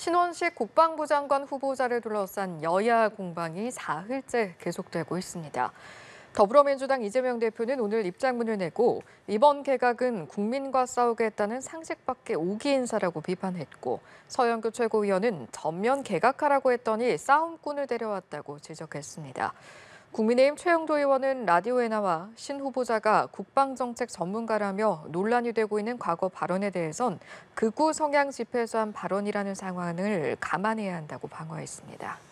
신원식 국방부 장관 후보자를 둘러싼 여야 공방이 사흘째 계속되고 있습니다. 더불어민주당 이재명 대표는 오늘 입장문을 내고 이번 개각은 국민과 싸우겠다는 상식밖에 오기 인사라고 비판했고 서영교 최고위원은 전면 개각하라고 했더니 싸움꾼을 데려왔다고 지적했습니다. 국민의힘 최영도 의원은 라디오에 나와 신 후보자가 국방정책 전문가라며 논란이 되고 있는 과거 발언에 대해선 극우 성향 집회에서 한 발언이라는 상황을 감안해야 한다고 방어했습니다.